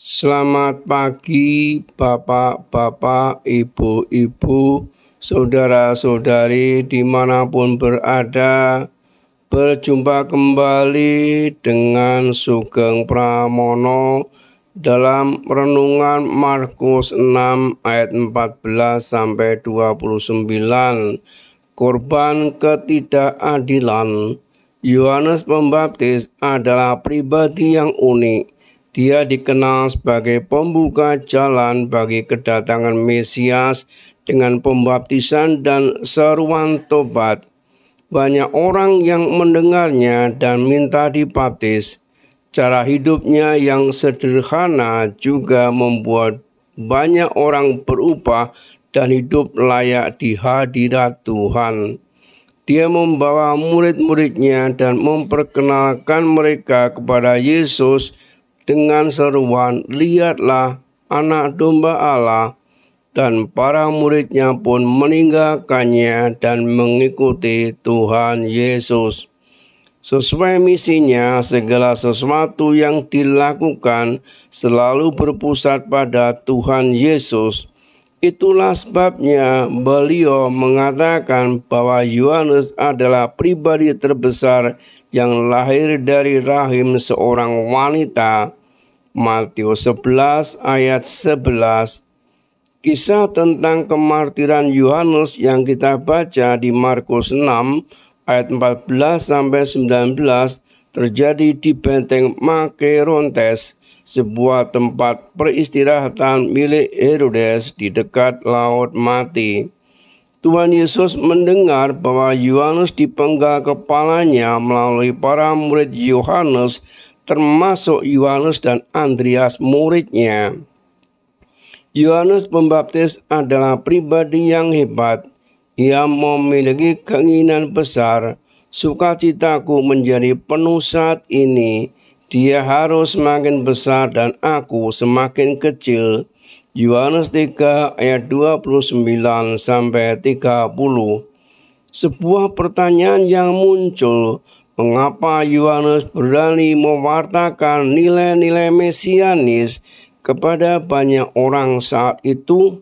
Selamat pagi Bapak-Bapak, Ibu-Ibu, Saudara-saudari dimanapun berada Berjumpa kembali dengan Sugeng Pramono dalam renungan Markus 6 ayat 14 sampai 29 korban ketidakadilan Yohanes Pembaptis adalah pribadi yang unik dia dikenal sebagai pembuka jalan bagi kedatangan Mesias dengan pembaptisan dan seruan tobat. Banyak orang yang mendengarnya dan minta dibaptis. Cara hidupnya yang sederhana juga membuat banyak orang berubah dan hidup layak di hadirat Tuhan. Dia membawa murid-muridnya dan memperkenalkan mereka kepada Yesus dengan seruan, "Lihatlah anak domba Allah!" Dan para muridnya pun meninggalkannya dan mengikuti Tuhan Yesus. Sesuai misinya, segala sesuatu yang dilakukan selalu berpusat pada Tuhan Yesus. Itulah sebabnya beliau mengatakan bahwa Yohanes adalah pribadi terbesar yang lahir dari rahim seorang wanita Matius 11 ayat 11 Kisah tentang kemartiran Yohanes yang kita baca di Markus 6 ayat 14 sampai 19 terjadi di benteng Makerontes, sebuah tempat peristirahatan milik Herodes di dekat Laut Mati. Tuhan Yesus mendengar bahwa Yohanes dipenggal kepalanya melalui para murid Yohanes termasuk Yohanes dan Andreas muridnya. Yohanes Pembaptis adalah pribadi yang hebat. Ia memiliki keinginan besar. Sukacitaku menjadi penuh saat ini. Dia harus semakin besar dan aku semakin kecil. Yohanes 3 ayat 29 sampai 30. Sebuah pertanyaan yang muncul, Mengapa Yohanes berani mewartakan nilai-nilai mesianis kepada banyak orang saat itu?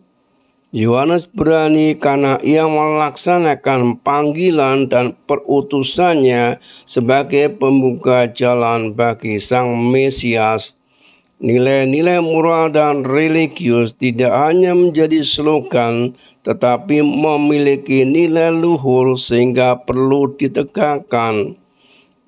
Yohanes berani karena ia melaksanakan panggilan dan perutusannya sebagai pembuka jalan bagi Sang Mesias. Nilai-nilai moral dan religius tidak hanya menjadi slogan, tetapi memiliki nilai luhur sehingga perlu ditegakkan.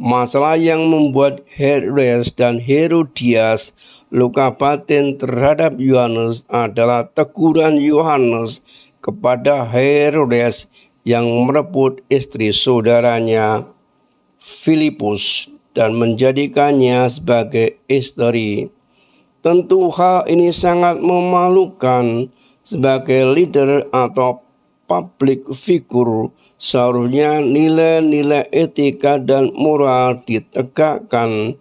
Masalah yang membuat Herodes dan Herodias luka batin terhadap Yohanes adalah teguran Yohanes kepada Herodes yang merebut istri saudaranya Filipus dan menjadikannya sebagai istri. Tentu hal ini sangat memalukan sebagai leader atau public figure seharusnya nilai-nilai etika dan moral ditegakkan.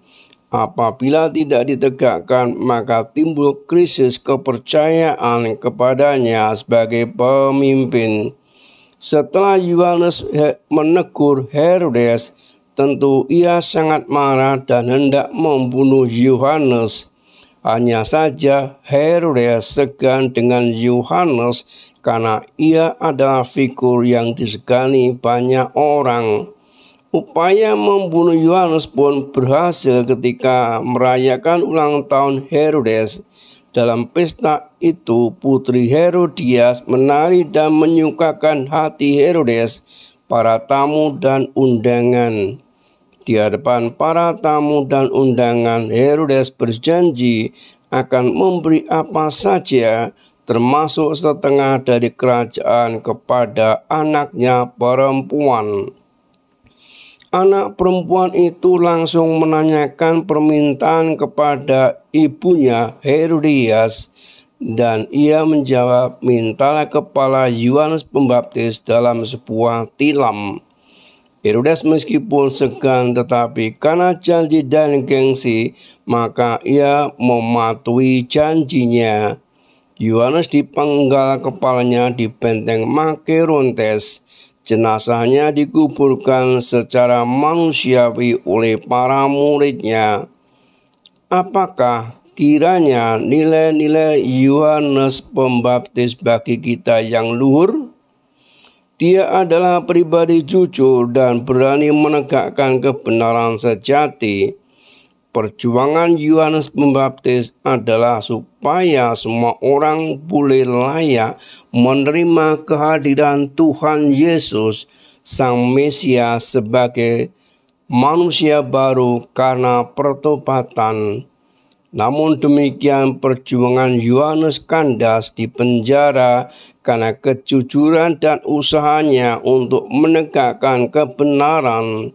Apabila tidak ditegakkan, maka timbul krisis kepercayaan kepadanya sebagai pemimpin. Setelah Yohanes menegur Herodes, tentu ia sangat marah dan hendak membunuh Yohanes. Hanya saja Herodes segan dengan Yohanes karena ia adalah figur yang disegani banyak orang. Upaya membunuh Yohanes pun berhasil ketika merayakan ulang tahun Herodes. Dalam pesta itu, putri Herodias menari dan menyukakan hati Herodes, para tamu dan undangan. Di hadapan para tamu dan undangan, Herodes berjanji akan memberi apa saja termasuk setengah dari kerajaan kepada anaknya perempuan. Anak perempuan itu langsung menanyakan permintaan kepada ibunya Herodias dan ia menjawab mintalah kepala Yohanes Pembaptis dalam sebuah tilam. Herodes meskipun segan tetapi karena janji dan gengsi maka ia mematuhi janjinya. Yohanes dipenggal kepalanya di benteng Makerontes. Jenazahnya dikuburkan secara manusiawi oleh para muridnya. Apakah kiranya nilai-nilai Yohanes -nilai Pembaptis bagi kita yang luhur? Dia adalah pribadi jujur dan berani menegakkan kebenaran sejati. Perjuangan Yohanes Pembaptis adalah supaya semua orang boleh layak menerima kehadiran Tuhan Yesus, Sang Mesias, sebagai manusia baru karena pertobatan namun demikian perjuangan Yohanes kandas di penjara karena kejujuran dan usahanya untuk menegakkan kebenaran.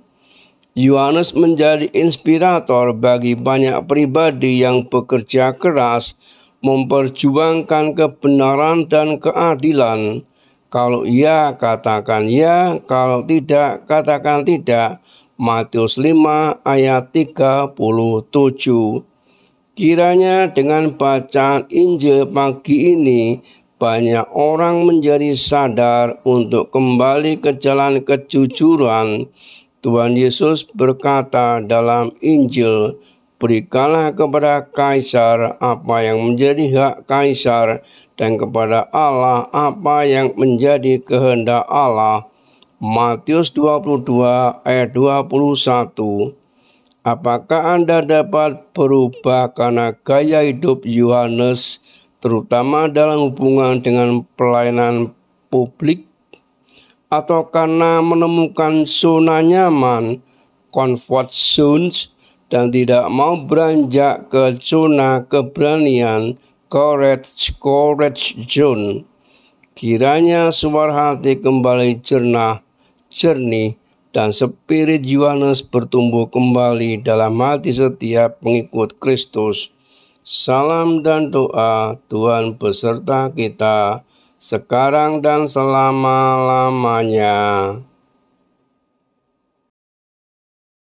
Yohanes menjadi inspirator bagi banyak pribadi yang bekerja keras memperjuangkan kebenaran dan keadilan. Kalau ya, katakan ya. Kalau tidak, katakan tidak. Matius 5 ayat 37. Kiranya dengan bacaan Injil pagi ini, banyak orang menjadi sadar untuk kembali ke jalan kejujuran. Tuhan Yesus berkata dalam Injil, "Berikanlah kepada kaisar apa yang menjadi hak kaisar, dan kepada Allah apa yang menjadi kehendak Allah." Matius 22 ayat 21 Apakah Anda dapat berubah karena gaya hidup Yohanes, terutama dalam hubungan dengan pelayanan publik, atau karena menemukan zona nyaman (comfort zones) dan tidak mau beranjak ke zona keberanian (courage, courage zone)? Kiranya suara hati kembali jernah, jernih, dan spirit Yohanes bertumbuh kembali dalam hati setiap pengikut Kristus. Salam dan doa Tuhan beserta kita sekarang dan selama-lamanya.